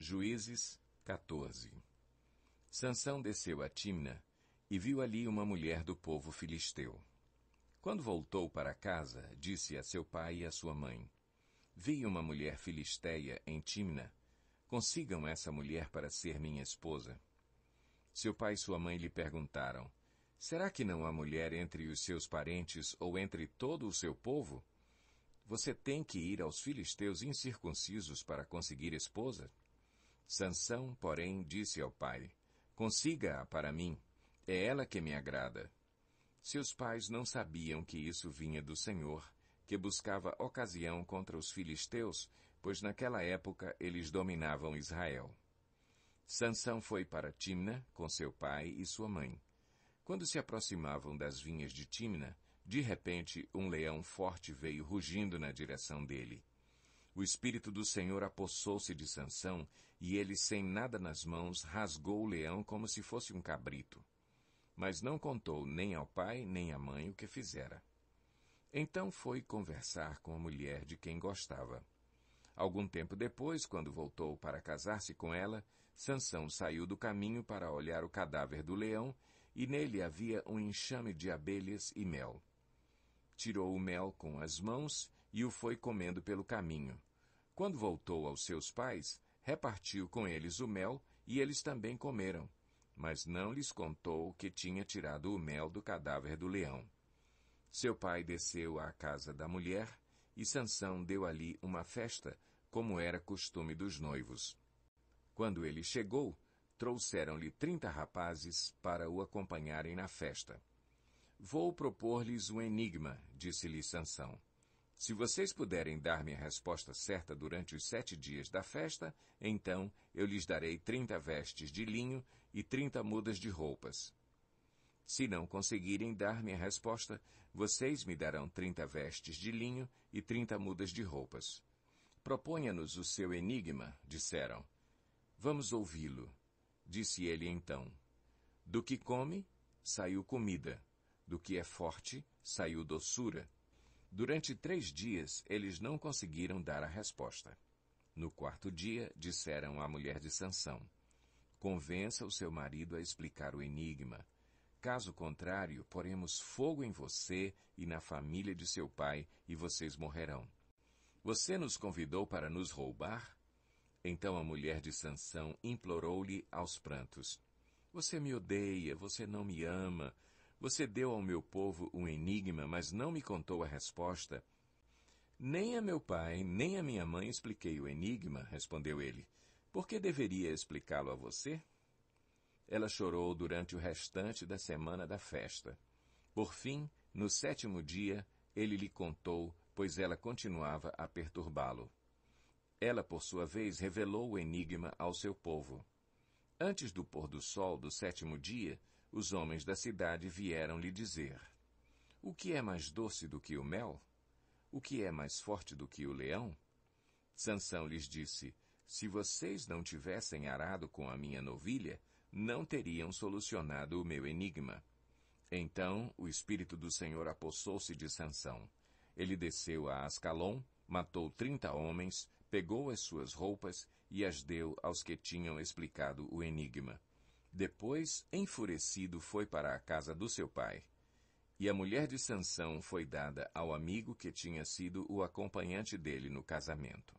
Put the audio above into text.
Juízes 14 Sansão desceu a Timna e viu ali uma mulher do povo filisteu. Quando voltou para casa, disse a seu pai e a sua mãe, Vi uma mulher filisteia em Timna. Consigam essa mulher para ser minha esposa. Seu pai e sua mãe lhe perguntaram, Será que não há mulher entre os seus parentes ou entre todo o seu povo? Você tem que ir aos filisteus incircuncisos para conseguir esposa? Sansão, porém, disse ao pai: Consiga-a para mim. É ela que me agrada. Seus pais não sabiam que isso vinha do Senhor, que buscava ocasião contra os filisteus, pois naquela época eles dominavam Israel. Sansão foi para Timna com seu pai e sua mãe. Quando se aproximavam das vinhas de Timna, de repente um leão forte veio rugindo na direção dele. O espírito do Senhor apossou-se de Sansão, e ele, sem nada nas mãos, rasgou o leão como se fosse um cabrito. Mas não contou nem ao pai nem à mãe o que fizera. Então foi conversar com a mulher de quem gostava. Algum tempo depois, quando voltou para casar-se com ela, Sansão saiu do caminho para olhar o cadáver do leão, e nele havia um enxame de abelhas e mel. Tirou o mel com as mãos e o foi comendo pelo caminho. Quando voltou aos seus pais, repartiu com eles o mel e eles também comeram, mas não lhes contou que tinha tirado o mel do cadáver do leão. Seu pai desceu à casa da mulher e Sansão deu ali uma festa, como era costume dos noivos. Quando ele chegou, trouxeram-lhe trinta rapazes para o acompanharem na festa. Vou propor-lhes um enigma, disse-lhe Sansão. Se vocês puderem dar-me a resposta certa durante os sete dias da festa, então eu lhes darei trinta vestes de linho e trinta mudas de roupas. Se não conseguirem dar-me a resposta, vocês me darão trinta vestes de linho e trinta mudas de roupas. Proponha-nos o seu enigma, disseram. Vamos ouvi-lo. Disse ele então. Do que come, saiu comida. Do que é forte, saiu doçura Durante três dias, eles não conseguiram dar a resposta. No quarto dia, disseram à mulher de Sansão, Convença o seu marido a explicar o enigma. Caso contrário, poremos fogo em você e na família de seu pai, e vocês morrerão. Você nos convidou para nos roubar? Então a mulher de Sansão implorou-lhe aos prantos: Você me odeia, você não me ama, você deu ao meu povo um enigma, mas não me contou a resposta. Nem a meu pai, nem a minha mãe expliquei o enigma, respondeu ele. Por que deveria explicá-lo a você? Ela chorou durante o restante da semana da festa. Por fim, no sétimo dia, ele lhe contou, pois ela continuava a perturbá-lo. Ela, por sua vez, revelou o enigma ao seu povo. Antes do pôr do sol do sétimo dia, os homens da cidade vieram lhe dizer: O que é mais doce do que o mel? O que é mais forte do que o leão? Sansão lhes disse: Se vocês não tivessem arado com a minha novilha, não teriam solucionado o meu enigma. Então o espírito do Senhor apossou-se de Sansão. Ele desceu a Ascalon, matou trinta homens, pegou as suas roupas e as deu aos que tinham explicado o enigma. Depois, enfurecido, foi para a casa do seu pai. E a mulher de Sansão foi dada ao amigo que tinha sido o acompanhante dele no casamento.